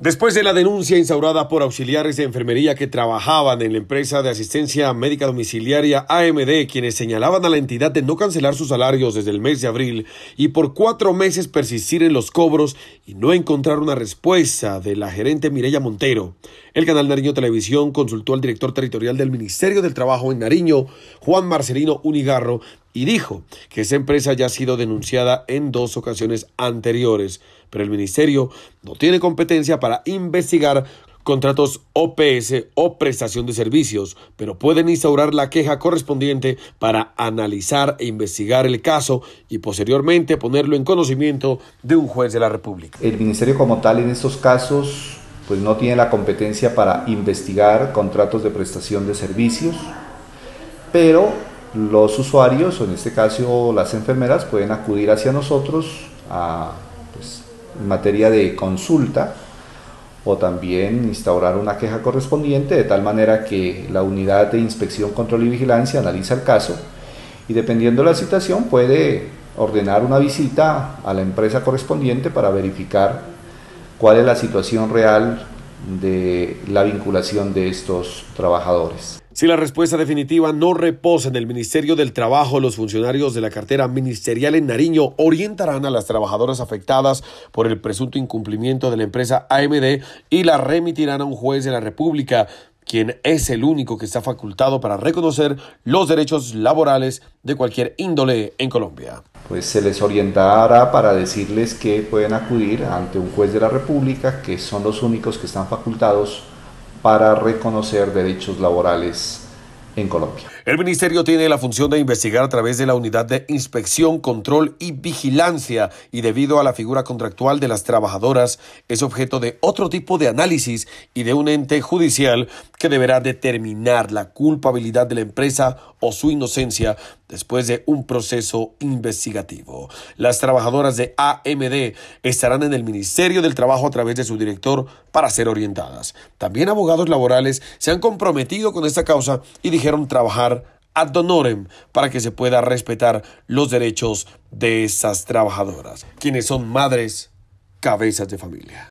Después de la denuncia instaurada por auxiliares de enfermería que trabajaban en la empresa de asistencia médica domiciliaria AMD, quienes señalaban a la entidad de no cancelar sus salarios desde el mes de abril y por cuatro meses persistir en los cobros y no encontrar una respuesta de la gerente Mireya Montero, el canal Nariño Televisión consultó al director territorial del Ministerio del Trabajo en Nariño, Juan Marcelino Unigarro, y dijo que esa empresa ya ha sido denunciada en dos ocasiones anteriores, pero el ministerio no tiene competencia para investigar contratos OPS o prestación de servicios, pero pueden instaurar la queja correspondiente para analizar e investigar el caso y posteriormente ponerlo en conocimiento de un juez de la República. El ministerio como tal en estos casos pues no tiene la competencia para investigar contratos de prestación de servicios, pero los usuarios, o en este caso las enfermeras, pueden acudir hacia nosotros pues, en materia de consulta o también instaurar una queja correspondiente, de tal manera que la unidad de inspección, control y vigilancia analiza el caso y dependiendo de la situación puede ordenar una visita a la empresa correspondiente para verificar cuál es la situación real de la vinculación de estos trabajadores. Si la respuesta definitiva no reposa en el Ministerio del Trabajo, los funcionarios de la cartera ministerial en Nariño orientarán a las trabajadoras afectadas por el presunto incumplimiento de la empresa AMD y la remitirán a un juez de la República, quien es el único que está facultado para reconocer los derechos laborales de cualquier índole en Colombia. Pues se les orientará para decirles que pueden acudir ante un juez de la República, que son los únicos que están facultados para reconocer derechos laborales en Colombia. El Ministerio tiene la función de investigar a través de la Unidad de Inspección, Control y Vigilancia y debido a la figura contractual de las trabajadoras es objeto de otro tipo de análisis y de un ente judicial que deberá determinar la culpabilidad de la empresa o su inocencia después de un proceso investigativo. Las trabajadoras de AMD estarán en el Ministerio del Trabajo a través de su director para ser orientadas. También abogados laborales se han comprometido con esta causa y dijeron trabajar ad honorem para que se pueda respetar los derechos de esas trabajadoras, quienes son madres, cabezas de familia.